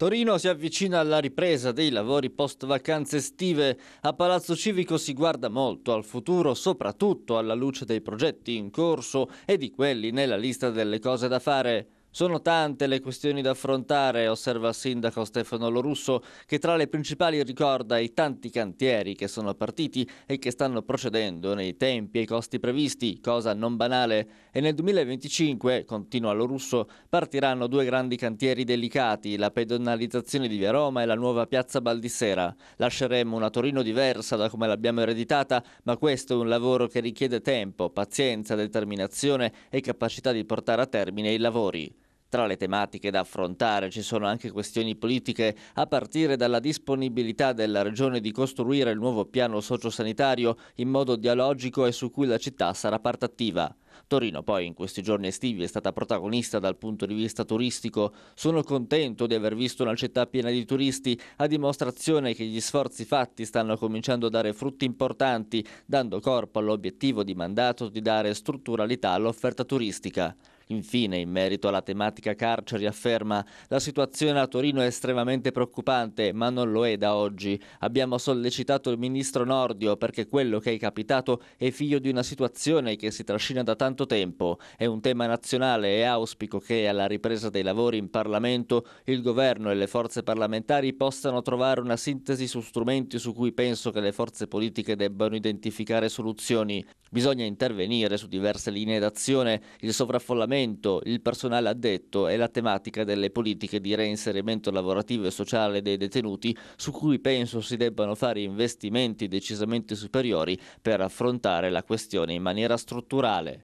Torino si avvicina alla ripresa dei lavori post vacanze estive. A Palazzo Civico si guarda molto al futuro, soprattutto alla luce dei progetti in corso e di quelli nella lista delle cose da fare. Sono tante le questioni da affrontare, osserva il sindaco Stefano Lorusso, che tra le principali ricorda i tanti cantieri che sono partiti e che stanno procedendo nei tempi e i costi previsti, cosa non banale. E nel 2025, continua Lorusso, partiranno due grandi cantieri delicati, la pedonalizzazione di Via Roma e la nuova piazza Baldissera. Lasceremo una Torino diversa da come l'abbiamo ereditata, ma questo è un lavoro che richiede tempo, pazienza, determinazione e capacità di portare a termine i lavori. Tra le tematiche da affrontare ci sono anche questioni politiche, a partire dalla disponibilità della Regione di costruire il nuovo piano sociosanitario in modo dialogico e su cui la città sarà parte attiva. Torino poi in questi giorni estivi è stata protagonista dal punto di vista turistico. Sono contento di aver visto una città piena di turisti, a dimostrazione che gli sforzi fatti stanno cominciando a dare frutti importanti, dando corpo all'obiettivo di mandato di dare strutturalità all'offerta turistica. Infine, in merito alla tematica carceri, afferma la situazione a Torino è estremamente preoccupante, ma non lo è da oggi. Abbiamo sollecitato il ministro Nordio perché quello che è capitato è figlio di una situazione che si trascina da tanto tempo. È un tema nazionale e auspico che alla ripresa dei lavori in Parlamento il governo e le forze parlamentari possano trovare una sintesi su strumenti su cui penso che le forze politiche debbano identificare soluzioni. Bisogna intervenire su diverse linee d'azione, il sovraffollamento, il personale addetto e la tematica delle politiche di reinserimento lavorativo e sociale dei detenuti, su cui penso si debbano fare investimenti decisamente superiori per affrontare la questione in maniera strutturale.